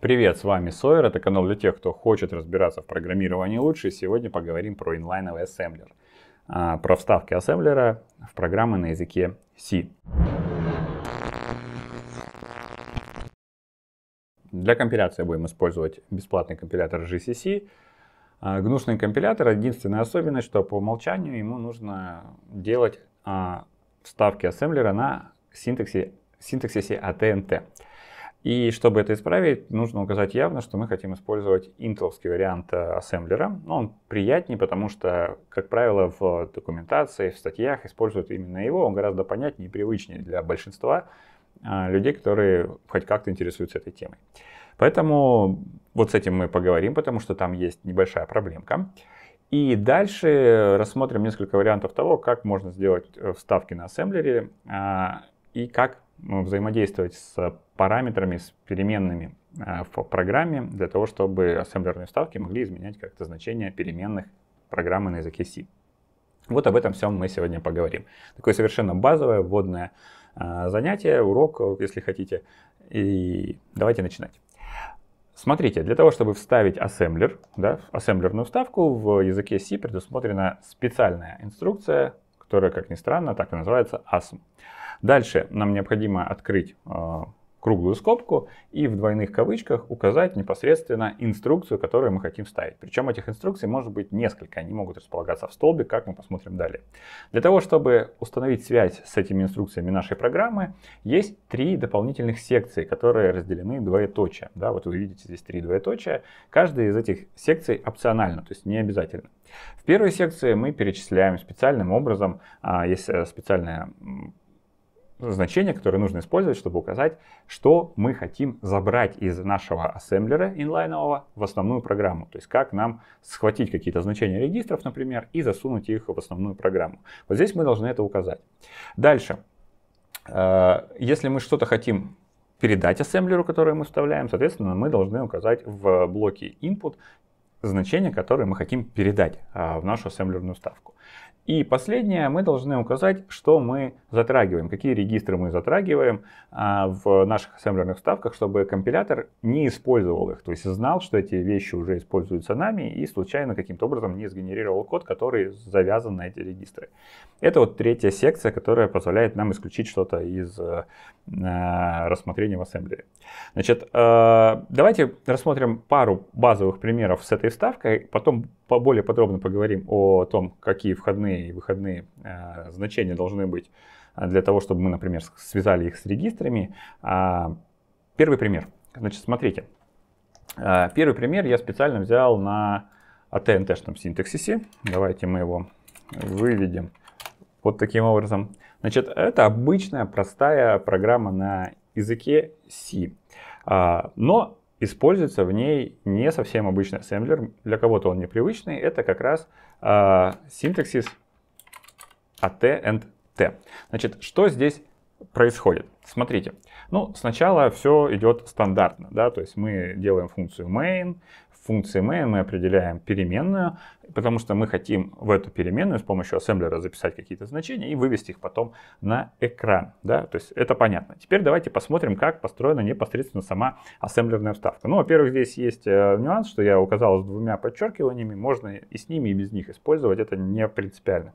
Привет, с вами Сойер, это канал для тех, кто хочет разбираться в программировании лучше. Сегодня поговорим про инлайновый ассемблер, а, про вставки ассемблера в программы на языке C. Для компиляции будем использовать бесплатный компилятор GCC. А, гнусный компилятор, единственная особенность, что по умолчанию ему нужно делать а, вставки ассемблера на синтаксе, синтаксисе ATNT. И чтобы это исправить, нужно указать явно, что мы хотим использовать интеловский вариант э, ассемблера. Но он приятнее, потому что, как правило, в документации, в статьях используют именно его. Он гораздо понятнее и привычнее для большинства э, людей, которые хоть как-то интересуются этой темой. Поэтому вот с этим мы поговорим, потому что там есть небольшая проблемка. И дальше рассмотрим несколько вариантов того, как можно сделать э, вставки на ассемблере и как ну, взаимодействовать с параметрами, с переменными а, в программе для того, чтобы ассемблерные вставки могли изменять как-то значение переменных программы на языке C. Вот об этом всем мы сегодня поговорим. Такое совершенно базовое вводное а, занятие, урок, если хотите. И давайте начинать. Смотрите, для того, чтобы вставить ассемблер, да, ассемблерную вставку, в языке C предусмотрена специальная инструкция, которая, как ни странно, так и называется ASM. Дальше нам необходимо открыть а, круглую скобку и в двойных кавычках указать непосредственно инструкцию, которую мы хотим вставить. Причем этих инструкций может быть несколько, они могут располагаться в столбе, как мы посмотрим далее. Для того, чтобы установить связь с этими инструкциями нашей программы, есть три дополнительных секции, которые разделены двоеточия. Да, вот вы видите здесь три двоеточия. Каждая из этих секций опциональна, то есть не обязательно. В первой секции мы перечисляем специальным образом, а, есть э, специальная значение, которое нужно использовать, чтобы указать, что мы хотим забрать из нашего ассемблера инлайнового в основную программу. То есть как нам схватить какие-то значения регистров, например, и засунуть их в основную программу. Вот здесь мы должны это указать. Дальше. Э, если мы что-то хотим передать ассемблеру, который мы вставляем, соответственно, мы должны указать в блоке input значение, которое мы хотим передать э, в нашу ассемблерную ставку. И последнее, мы должны указать, что мы затрагиваем, какие регистры мы затрагиваем а, в наших ассемблерных вставках, чтобы компилятор не использовал их, то есть знал, что эти вещи уже используются нами и случайно каким-то образом не сгенерировал код, который завязан на эти регистры. Это вот третья секция, которая позволяет нам исключить что-то из э, э рассмотрения в ассемблере. Значит, э, давайте рассмотрим пару базовых примеров с этой вставкой, потом более подробно поговорим о том, какие входные и выходные э, значения должны быть э, для того, чтобы мы, например, связали их с регистрами. А, первый пример. Значит, смотрите. Э, первый пример я специально взял на ATNT-шном синтаксисе. Давайте мы его выведем вот таким образом. Значит, это обычная простая программа на языке C. А, но используется в ней не совсем обычный ассемблер. Для кого-то он непривычный. Это как раз э, синтаксис AT and T. Значит, что здесь происходит? Смотрите. Ну, сначала все идет стандартно, да, то есть мы делаем функцию main, функции main мы определяем переменную, потому что мы хотим в эту переменную с помощью ассемблера записать какие-то значения и вывести их потом на экран. Да? То есть это понятно. Теперь давайте посмотрим, как построена непосредственно сама ассемблерная вставка. Ну, во-первых, здесь есть э, нюанс, что я указал с двумя подчеркиваниями. Можно и с ними, и без них использовать. Это не принципиально.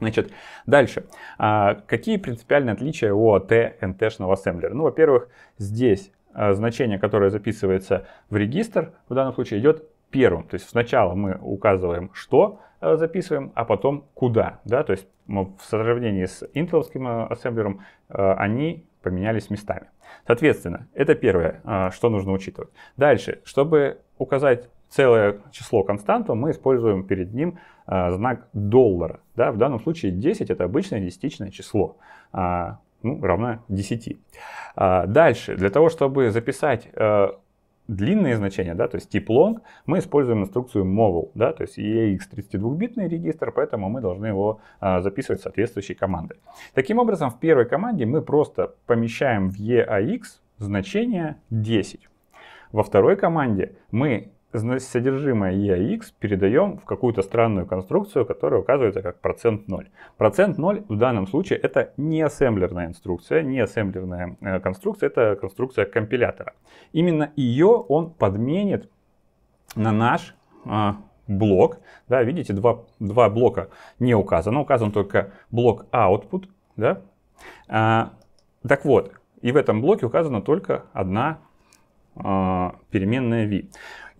Значит, дальше. А, какие принципиальные отличия у от nt-шного ассемблера? Ну, во-первых, здесь а, значение, которое записывается в регистр, в данном случае идет первым. То есть сначала мы указываем, что а, записываем, а потом куда. Да? То есть в сравнении с интеловским а, ассемблером они поменялись местами. Соответственно, это первое, что нужно учитывать. Дальше, чтобы указать целое число константу, мы используем перед ним знак доллара. Да? В данном случае 10 это обычное десятичное число ну, равна 10. А дальше, для того, чтобы записать э, длинные значения, да, то есть тип long, мы используем инструкцию MOVL, да, то есть EAX 32-битный регистр, поэтому мы должны его э, записывать соответствующей командой. Таким образом, в первой команде мы просто помещаем в EAX значение 10. Во второй команде мы содержимое EAX передаем в какую-то странную конструкцию, которая указывается как процент 0. Процент 0 в данном случае это не ассемблерная инструкция, не ассемблерная э, конструкция, это конструкция компилятора. Именно ее он подменит на наш э, блок. Да, видите, два, два блока не указано, указан только блок output. Да? А, так вот, и в этом блоке указана только одна э, переменная v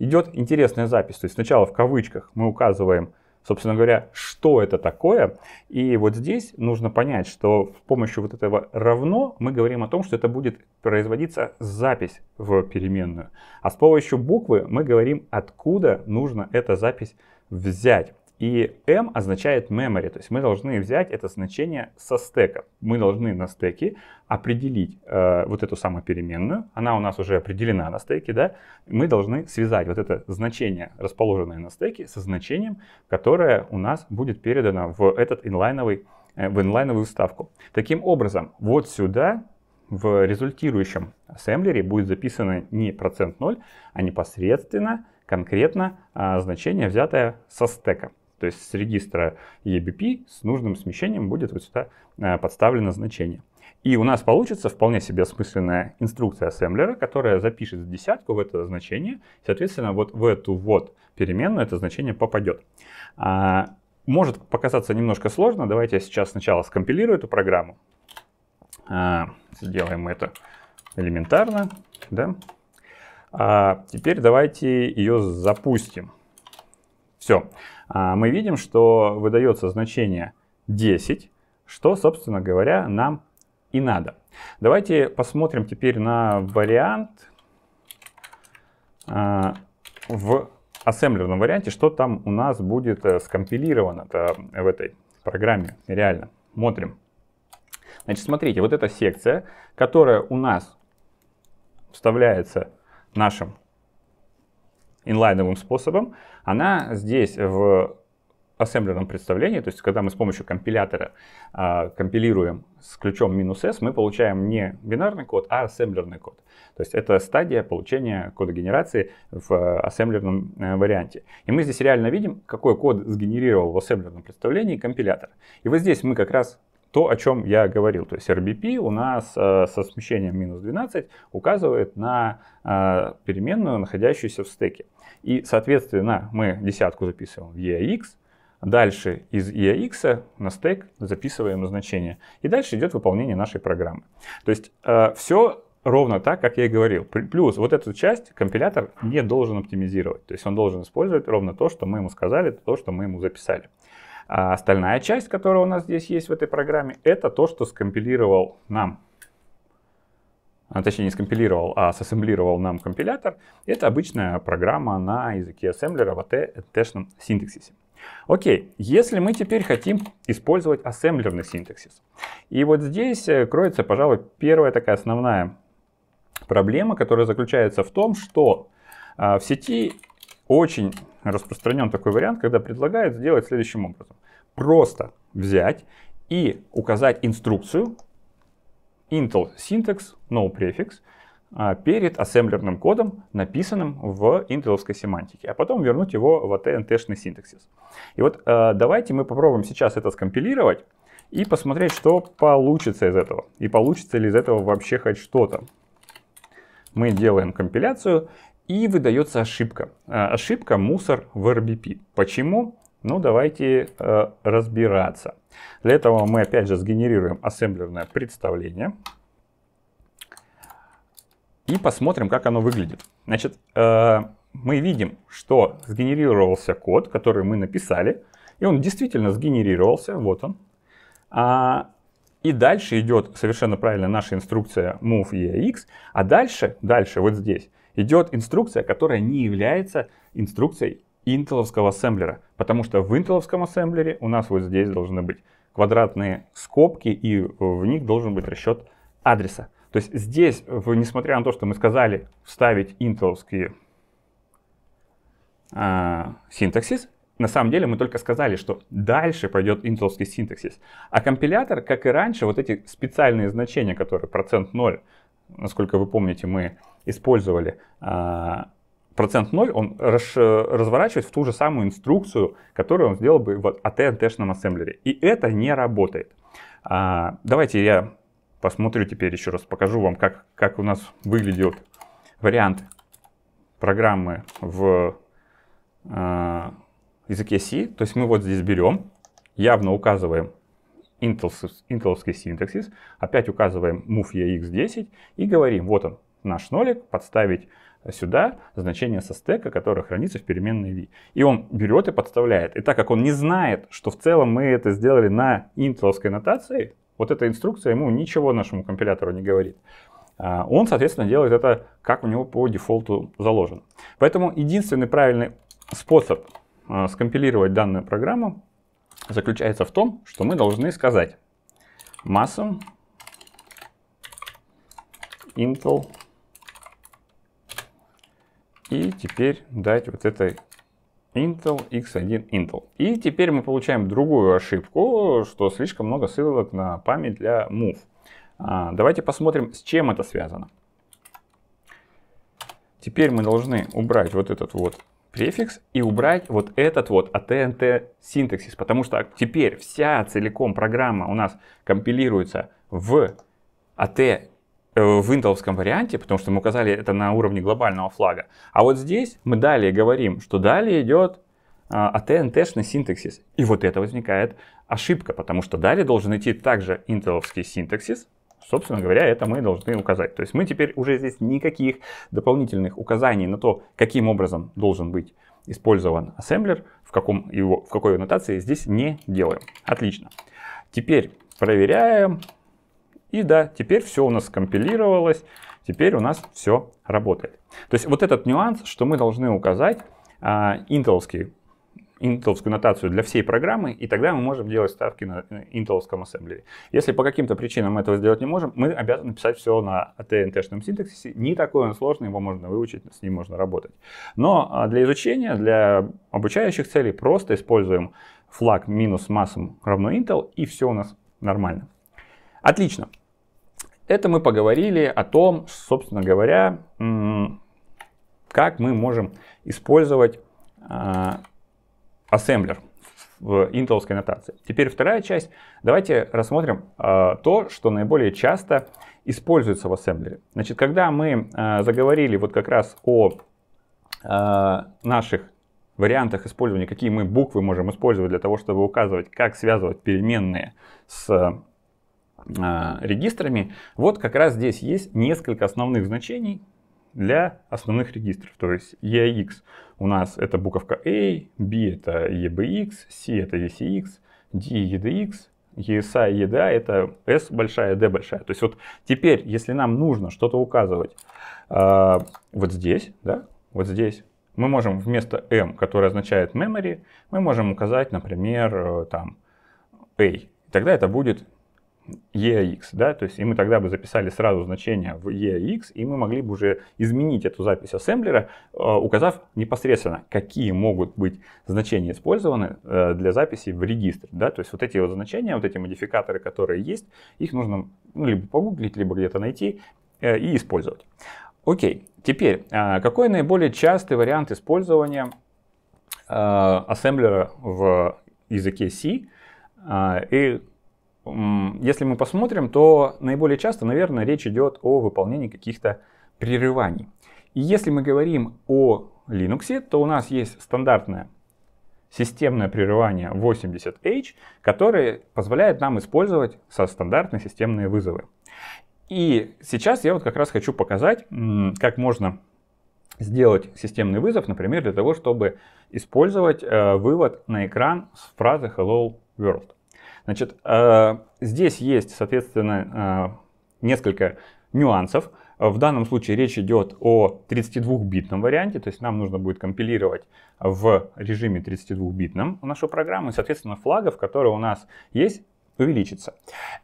идет интересная запись. То есть сначала в кавычках мы указываем, собственно говоря, что это такое. И вот здесь нужно понять, что с помощью вот этого равно мы говорим о том, что это будет производиться запись в переменную. А с помощью буквы мы говорим, откуда нужно эта запись взять. И m «эм» означает memory, то есть мы должны взять это значение со стека. Мы должны на стеке определить э, вот эту самую переменную, она у нас уже определена на стеке, да, мы должны связать вот это значение, расположенное на стеке, со значением, которое у нас будет передано в этот инлайновый, э, в инлайновую вставку. Таким образом, вот сюда в результирующем ассемблере будет записано не процент 0, а непосредственно конкретно а, значение, взятое со стека. То есть с регистра EBP с нужным смещением будет вот сюда э, подставлено значение. И у нас получится вполне себе осмысленная инструкция ассемблера, которая запишет десятку в это значение. Соответственно, вот в эту вот переменную это значение попадет. А, может показаться немножко сложно. Давайте я сейчас сначала скомпилирую эту программу. А, сделаем это элементарно. Да? А, теперь давайте ее запустим. Все. А, мы видим, что выдается значение 10, что, собственно говоря, нам и надо. Давайте посмотрим теперь на вариант а, в ассемблерном варианте, что там у нас будет э, скомпилировано в этой программе реально. Смотрим. Значит, смотрите, вот эта секция, которая у нас вставляется нашим инлайновым способом, она здесь в ассемблерном представлении, то есть когда мы с помощью компилятора э, компилируем с ключом минус s, мы получаем не бинарный код, а ассемблерный код. То есть это стадия получения кода генерации в э, ассемблерном э, варианте. И мы здесь реально видим, какой код сгенерировал в ассемблерном представлении компилятор. И вот здесь мы как раз то, о чем я говорил. То есть RBP у нас э, со смещением минус 12 указывает на э, переменную, находящуюся в стеке. И, соответственно, мы десятку записываем в EAX, Дальше из EAX на стек записываем значение. И дальше идет выполнение нашей программы. То есть э, все ровно так, как я и говорил. Плюс вот эту часть компилятор не должен оптимизировать. То есть он должен использовать ровно то, что мы ему сказали, то, что мы ему записали. А остальная часть, которая у нас здесь есть в этой программе, это то, что скомпилировал нам а, точнее не скомпилировал, а сассемблировал нам компилятор, это обычная программа на языке ассемблера в AT-шном синтаксисе. Окей, если мы теперь хотим использовать ассемблерный синтаксис. И вот здесь э, кроется, пожалуй, первая такая основная проблема, которая заключается в том, что а, в сети очень распространен такой вариант, когда предлагают сделать следующим образом. Просто взять и указать инструкцию Intel Syntax No Prefix а, перед ассемблерным кодом, написанным в интеловской семантике, а потом вернуть его в AT&T шный синтаксис. И вот э, давайте мы попробуем сейчас это скомпилировать и посмотреть, что получится из этого. И получится ли из этого вообще хоть что-то. Мы делаем компиляцию, и выдается ошибка. А, ошибка мусор в RBP. Почему? Ну, давайте э, разбираться. Для этого мы опять же сгенерируем ассемблерное представление. И посмотрим, как оно выглядит. Значит, э, мы видим, что сгенерировался код, который мы написали. И он действительно сгенерировался. Вот он. А, и дальше идет совершенно правильно наша инструкция move EAX. А дальше, дальше вот здесь идет инструкция, которая не является инструкцией интеловского ассемблера, потому что в интеловском ассемблере у нас вот здесь должны быть квадратные скобки, и в них должен быть расчет адреса. То есть здесь, несмотря на то, что мы сказали вставить интеловские э, а, синтаксис, на самом деле мы только сказали, что дальше пойдет интеловский синтаксис. А компилятор, как и раньше, вот эти специальные значения, которые процент 0, насколько вы помните, мы использовали а, процент 0, он разворачивает в ту же самую инструкцию, которую он сделал бы в att нтшном ассемблере. И это не работает. А, давайте я посмотрю теперь еще раз, покажу вам, как, как у нас выглядит вариант программы в а, языке C. То есть мы вот здесь берем, явно указываем интеловский синтаксис, опять указываем move EX10 и говорим, вот он, наш нолик, подставить сюда значение со стека, которое хранится в переменной v. И он берет и подставляет. И так как он не знает, что в целом мы это сделали на интеловской нотации, вот эта инструкция ему ничего нашему компилятору не говорит. А, он, соответственно, делает это, как у него по дефолту заложено. Поэтому единственный правильный способ а, скомпилировать данную программу заключается в том, что мы должны сказать массам Intel и теперь дать вот этой Intel X1 Intel. И теперь мы получаем другую ошибку, что слишком много ссылок на память для Move. А, давайте посмотрим, с чем это связано. Теперь мы должны убрать вот этот вот префикс и убрать вот этот вот ATNT синтаксис, потому что теперь вся целиком программа у нас компилируется в AT э, в интеловском варианте, потому что мы указали это на уровне глобального флага. А вот здесь мы далее говорим, что далее идет atnt а, синтаксис. И вот это возникает ошибка, потому что далее должен идти также интеловский синтаксис, Собственно говоря, это мы должны указать. То есть мы теперь уже здесь никаких дополнительных указаний на то, каким образом должен быть использован ассемблер, в, каком его, в какой его здесь не делаем. Отлично. Теперь проверяем. И да, теперь все у нас скомпилировалось, теперь у нас все работает. То есть вот этот нюанс, что мы должны указать а, интеловскую нотацию для всей программы, и тогда мы можем делать ставки на э, интеловском ассемблере. Если по каким-то причинам мы этого сделать не можем, мы обязаны писать все на ATNT-шном синтаксисе. Не такой он сложный, его можно выучить, с ним можно работать. Но а, для изучения, для обучающих целей просто используем флаг минус массам равно Intel, и все у нас нормально. Отлично. Это мы поговорили о том, собственно говоря, как мы можем использовать а, ассемблер в интеловской нотации. Теперь вторая часть. Давайте рассмотрим э, то, что наиболее часто используется в ассемблере. Значит, когда мы э, заговорили вот как раз о э, наших вариантах использования, какие мы буквы можем использовать для того, чтобы указывать, как связывать переменные с регистрами, вот как раз здесь есть несколько основных значений, для основных регистров. То есть EIX у нас это буковка A, B это EBX, C это ECX, D EDX, ESA e и EDA это S большая, D большая. То есть вот теперь, если нам нужно что-то указывать э, вот здесь, да, вот здесь, мы можем вместо M, который означает memory, мы можем указать, например, э, там A. Тогда это будет EAX, да, то есть и мы тогда бы записали сразу значение в EAX, и мы могли бы уже изменить эту запись ассемблера, э, указав непосредственно, какие могут быть значения использованы э, для записи в регистр, да, то есть вот эти вот значения, вот эти модификаторы, которые есть, их нужно ну, либо погуглить, либо где-то найти э, и использовать. Окей, теперь, какой наиболее частый вариант использования ассемблера в языке C и если мы посмотрим, то наиболее часто, наверное, речь идет о выполнении каких-то прерываний. И если мы говорим о Linux, то у нас есть стандартное системное прерывание 80H, которое позволяет нам использовать со стандартные системные вызовы. И сейчас я вот как раз хочу показать, как можно сделать системный вызов, например, для того, чтобы использовать э, вывод на экран с фразы Hello World. Значит, э, здесь есть, соответственно, э, несколько нюансов. В данном случае речь идет о 32-битном варианте, то есть нам нужно будет компилировать в режиме 32-битном нашу программу. И, соответственно, флагов, которые у нас есть, увеличится.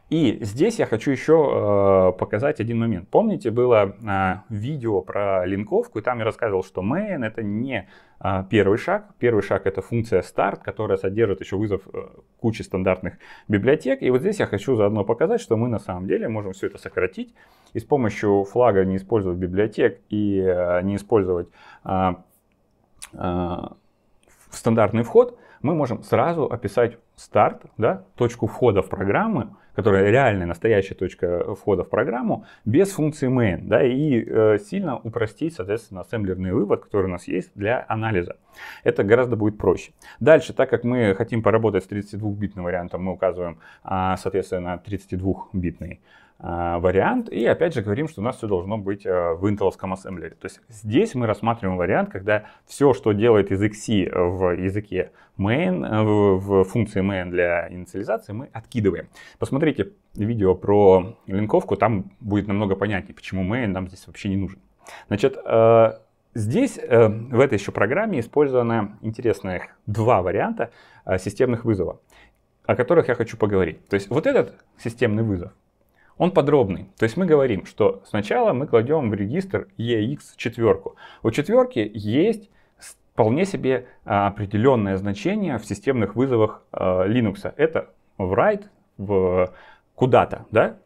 И здесь я хочу еще э, показать один момент. Помните, было э, видео про линковку, и там я рассказывал, что main это не э, первый шаг. Первый шаг это функция start, которая содержит еще вызов э, кучи стандартных библиотек. И вот здесь я хочу заодно показать, что мы на самом деле можем все это сократить и с помощью флага не использовать библиотек и э, не использовать э, э, стандартный вход, мы можем сразу описать старт, да, точку входа в программы, которая реальная, настоящая точка входа в программу, без функции main, да, и э, сильно упростить, соответственно, ассемблерный вывод, который у нас есть для анализа. Это гораздо будет проще. Дальше, так как мы хотим поработать с 32-битным вариантом, мы указываем, э, соответственно, 32-битный а, вариант. И опять же говорим, что у нас все должно быть э, в интеловском ассемблере. То есть здесь мы рассматриваем вариант, когда все, что делает из XC в языке main, э, в, в функции main для инициализации, мы откидываем. Посмотрите видео про линковку, там будет намного понятнее, почему main нам здесь вообще не нужен. Значит, э, Здесь в этой еще программе использованы интересных два варианта системных вызова, о которых я хочу поговорить. То есть вот этот системный вызов, он подробный. То есть мы говорим, что сначала мы кладем в регистр EX четверку. У четверки есть вполне себе а, определенное значение в системных вызовах а, Linux. Это в write в куда-то, да?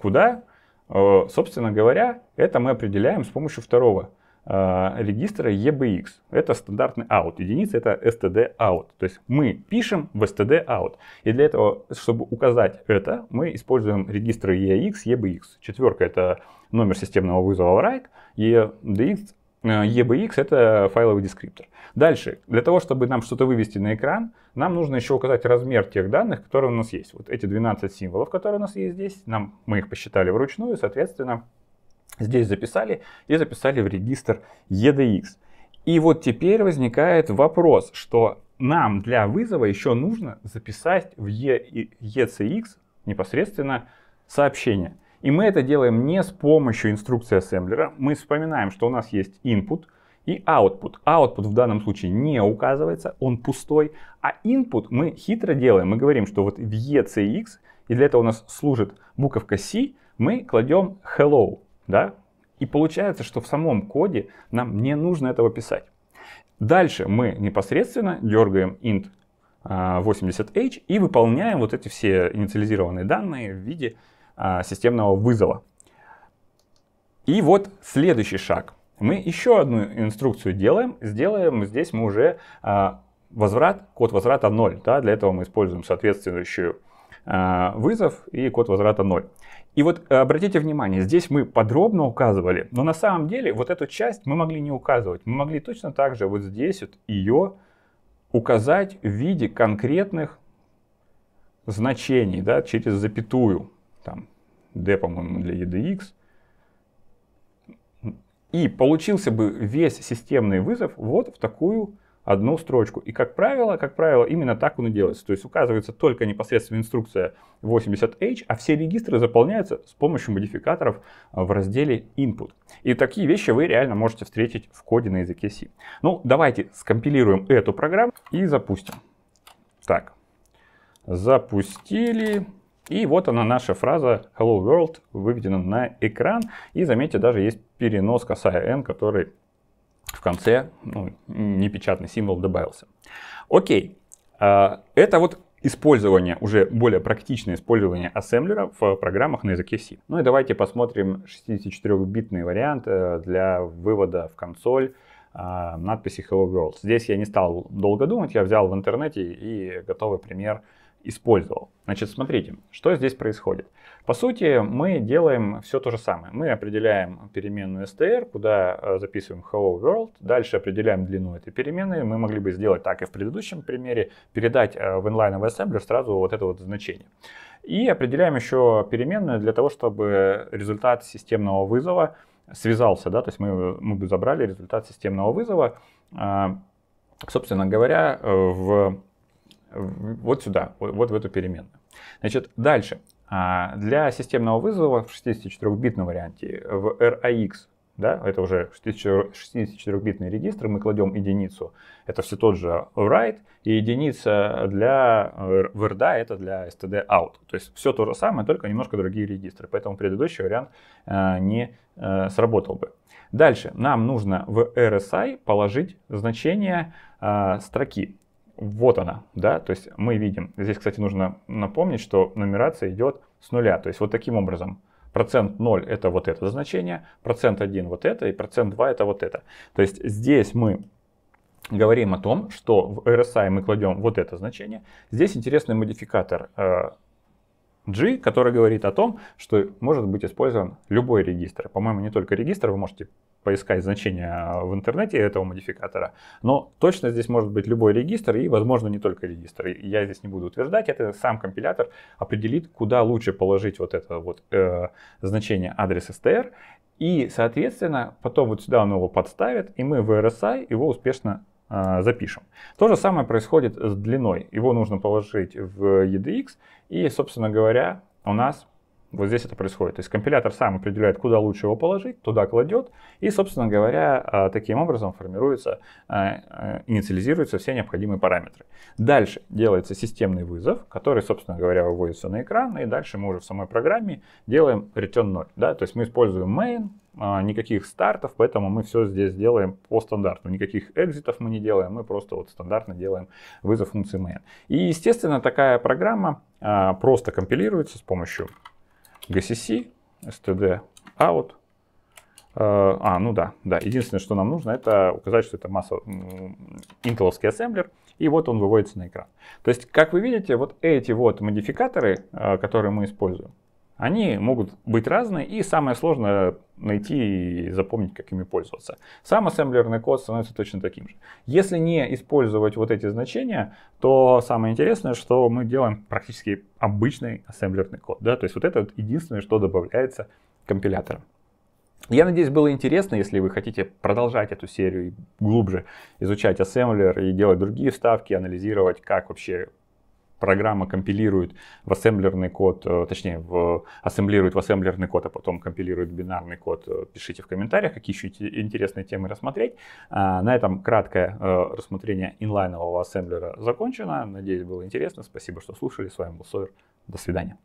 Куда? Э, собственно говоря, это мы определяем с помощью второго Э, регистра EBX. Это стандартный out. Единица это std out. То есть мы пишем в std out. И для этого, чтобы указать это, мы используем регистры EAX, EBX. Четверка это номер системного вызова write, EDX э, EBX — это файловый дескриптор. Дальше, для того, чтобы нам что-то вывести на экран, нам нужно еще указать размер тех данных, которые у нас есть. Вот эти 12 символов, которые у нас есть здесь, нам, мы их посчитали вручную, соответственно, Здесь записали и записали в регистр EDX. И вот теперь возникает вопрос, что нам для вызова еще нужно записать в ECX непосредственно сообщение. И мы это делаем не с помощью инструкции ассемблера. Мы вспоминаем, что у нас есть input и output. Output в данном случае не указывается, он пустой. А input мы хитро делаем. Мы говорим, что вот в ECX, и для этого у нас служит буковка C, мы кладем hello. Да? И получается, что в самом коде нам не нужно этого писать. Дальше мы непосредственно дергаем int 80h а, и выполняем вот эти все инициализированные данные в виде а, системного вызова. И вот следующий шаг. Мы еще одну инструкцию делаем. Сделаем здесь мы уже а, возврат, код возврата 0. Да? Для этого мы используем соответствующую вызов и код возврата 0. И вот э, обратите внимание, здесь мы подробно указывали, но на самом деле вот эту часть мы могли не указывать. Мы могли точно так же вот здесь вот ее указать в виде конкретных значений, да, через запятую, там, d, по-моему, для edx. И получился бы весь системный вызов вот в такую одну строчку. И, как правило, как правило, именно так он и делается. То есть указывается только непосредственно инструкция 80H, а все регистры заполняются с помощью модификаторов а, в разделе Input. И такие вещи вы реально можете встретить в коде на языке C. Ну, давайте скомпилируем эту программу и запустим. Так, запустили. И вот она, наша фраза Hello World, выведена на экран. И заметьте, даже есть перенос косая N, который в конце ну, непечатный символ добавился. Окей, а, это вот использование, уже более практичное использование ассемблера в программах на языке C. Ну и давайте посмотрим 64-битный вариант э, для вывода в консоль а, надписи Hello World. Здесь я не стал долго думать, я взял в интернете и готовый пример использовал. Значит, смотрите, что здесь происходит. По сути, мы делаем все то же самое. Мы определяем переменную str, куда э, записываем hello world, дальше определяем длину этой переменной. Мы могли бы сделать так и в предыдущем примере, передать э, в inline ассемблер сразу вот это вот значение. И определяем еще переменную для того, чтобы результат системного вызова связался, да, то есть мы, мы бы забрали результат системного вызова, э, собственно говоря, в вот сюда, вот в эту переменную. Значит, дальше. А, для системного вызова в 64-битном варианте в RAX, да, это уже 64-битный регистр, мы кладем единицу, это все тот же write, и единица для в RDA а это для std out. То есть все то же самое, только немножко другие регистры, поэтому предыдущий вариант э, не э, сработал бы. Дальше нам нужно в RSI положить значение э, строки вот она, да, то есть мы видим, здесь, кстати, нужно напомнить, что нумерация идет с нуля, то есть вот таким образом. Процент 0 это вот это значение, процент 1 вот это и процент 2 это вот это. То есть здесь мы говорим о том, что в RSI мы кладем вот это значение. Здесь интересный модификатор э, G, который говорит о том, что может быть использован любой регистр. По-моему, не только регистр, вы можете поискать значение а, в интернете этого модификатора, но точно здесь может быть любой регистр и, возможно, не только регистр. Я здесь не буду утверждать, это сам компилятор определит, куда лучше положить вот это вот э, значение адрес str, и, соответственно, потом вот сюда он его подставит, и мы в RSI его успешно а, запишем. То же самое происходит с длиной. Его нужно положить в EDX, и, собственно говоря, у нас вот здесь это происходит. То есть компилятор сам определяет, куда лучше его положить, туда кладет, и, собственно говоря, а, таким образом формируются, а, а, инициализируются все необходимые параметры. Дальше делается системный вызов, который, собственно говоря, выводится на экран, и дальше мы уже в самой программе делаем return 0. Да? То есть мы используем main, никаких стартов, поэтому мы все здесь делаем по стандарту. Никаких экзитов мы не делаем, мы просто вот стандартно делаем вызов функции main. И, естественно, такая программа просто компилируется с помощью gcc, std out. А, ну да, да. Единственное, что нам нужно, это указать, что это масса интеловский ассемблер, и вот он выводится на экран. То есть, как вы видите, вот эти вот модификаторы, э, которые мы используем, они могут быть разные, и самое сложное найти и запомнить, как ими пользоваться. Сам ассемблерный код становится точно таким же. Если не использовать вот эти значения, то самое интересное, что мы делаем практически обычный ассемблерный код. Да? То есть вот это вот единственное, что добавляется компилятором. Я надеюсь, было интересно, если вы хотите продолжать эту серию и глубже изучать ассемблер и делать другие вставки, анализировать, как вообще программа компилирует в ассемблерный код, э, точнее, в, ассемблирует в ассемблерный код, а потом компилирует бинарный код. Э, пишите в комментариях, какие еще интересные темы рассмотреть. А, на этом краткое э, рассмотрение инлайнового ассемблера закончено. Надеюсь, было интересно. Спасибо, что слушали. С вами был Сойер. До свидания.